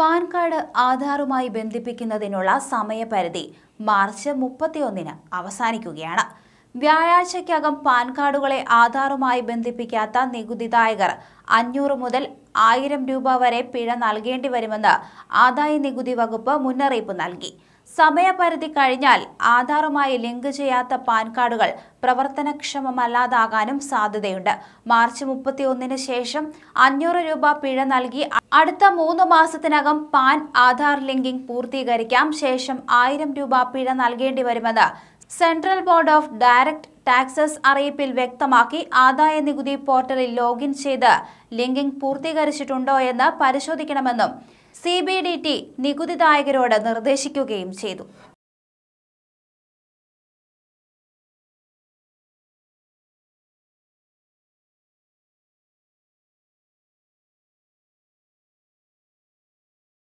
pan card ആധാറുമായി ബന്ധിപ്പിക്കുന്നതിനുള്ള സമയപരിധി മാർച്ച് മുപ്പത്തിയൊന്നിന് അവസാനിക്കുകയാണ് വ്യാഴാഴ്ചയ്ക്കകം പാൻ കാർഡുകളെ ആധാറുമായി ബന്ധിപ്പിക്കാത്ത നികുതിദായകർ അഞ്ഞൂറ് മുതൽ ആയിരം രൂപ വരെ പിഴ നൽകേണ്ടി വരുമെന്ന് ആദായ നികുതി വകുപ്പ് മുന്നറിയിപ്പ് നൽകി സമയപരിധി കഴിഞ്ഞാൽ ആധാറുമായി ലിങ്ക് ചെയ്യാത്ത പാൻ കാർഡുകൾ പ്രവർത്തനക്ഷമമല്ലാതാകാനും സാധ്യതയുണ്ട് മാർച്ച് മുപ്പത്തിയൊന്നിന് ശേഷം അഞ്ഞൂറ് രൂപ പിഴ നൽകി അടുത്ത മൂന്ന് മാസത്തിനകം പാൻ ആധാർ ലിങ്കിംഗ് പൂർത്തീകരിക്കാം ശേഷം ആയിരം രൂപ പിഴ നൽകേണ്ടി വരുമെന്ന് central board of direct taxes അറിയിപ്പിൽ വ്യക്തമാക്കി ആദായ നികുതി പോർട്ടലിൽ ലോഗിൻ ചെയ്ത് ലിങ്കിംഗ് പൂർത്തീകരിച്ചിട്ടുണ്ടോ എന്ന് പരിശോധിക്കണമെന്നും സി ബി ഡി ടി നികുതിദായകരോട് നിർദ്ദേശിക്കുകയും ചെയ്തു